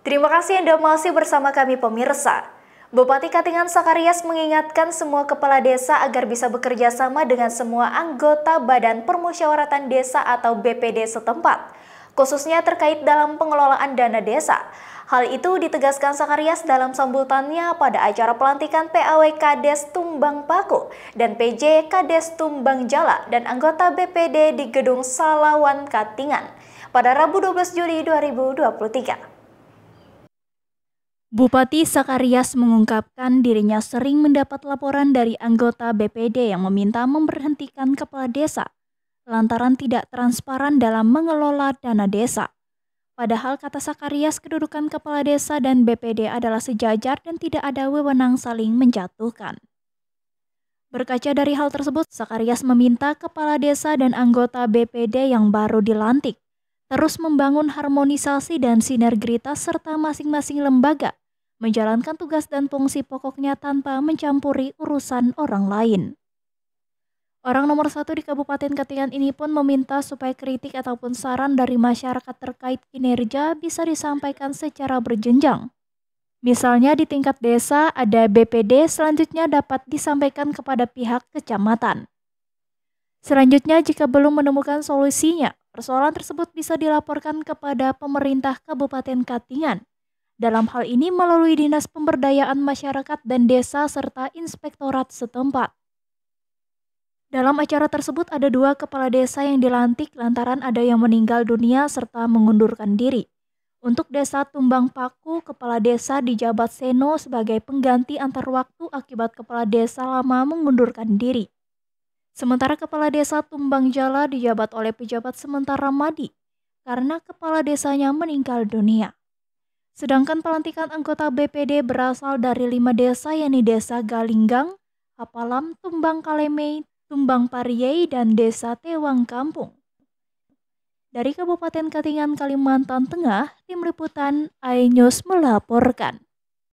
Terima kasih Anda masih bersama kami pemirsa. Bupati Katingan Sakarias mengingatkan semua kepala desa agar bisa bekerja sama dengan semua anggota Badan Permusyawaratan Desa atau BPD setempat, khususnya terkait dalam pengelolaan dana desa. Hal itu ditegaskan Sakarias dalam sambutannya pada acara pelantikan PAW Kades Tumbang Paku dan PJ Kades Tumbang Jala dan anggota BPD di Gedung Salawan Katingan pada Rabu 12 Juli 2023. Bupati Sakarias mengungkapkan dirinya sering mendapat laporan dari anggota BPD yang meminta memberhentikan kepala desa lantaran tidak transparan dalam mengelola dana desa. Padahal kata Sakarias kedudukan kepala desa dan BPD adalah sejajar dan tidak ada wewenang saling menjatuhkan. Berkaca dari hal tersebut, Sakarias meminta kepala desa dan anggota BPD yang baru dilantik terus membangun harmonisasi dan sinergitas serta masing-masing lembaga menjalankan tugas dan fungsi pokoknya tanpa mencampuri urusan orang lain. Orang nomor satu di Kabupaten Katingan ini pun meminta supaya kritik ataupun saran dari masyarakat terkait kinerja bisa disampaikan secara berjenjang. Misalnya di tingkat desa ada BPD selanjutnya dapat disampaikan kepada pihak kecamatan. Selanjutnya jika belum menemukan solusinya, persoalan tersebut bisa dilaporkan kepada pemerintah Kabupaten Katingan dalam hal ini melalui Dinas Pemberdayaan Masyarakat dan Desa serta Inspektorat setempat. Dalam acara tersebut ada dua kepala desa yang dilantik lantaran ada yang meninggal dunia serta mengundurkan diri. Untuk desa Tumbang Paku, kepala desa dijabat Seno sebagai pengganti antar waktu akibat kepala desa lama mengundurkan diri. Sementara kepala desa Tumbang Jala dijabat oleh pejabat sementara Madi karena kepala desanya meninggal dunia. Sedangkan pelantikan anggota BPD berasal dari lima desa yakni Desa Galinggang, Apalam, Tumbang Kalemei, Tumbang Pariyei, dan Desa Tewang Kampung. Dari Kabupaten Katingan, Kalimantan Tengah, Tim Liputan iNews melaporkan.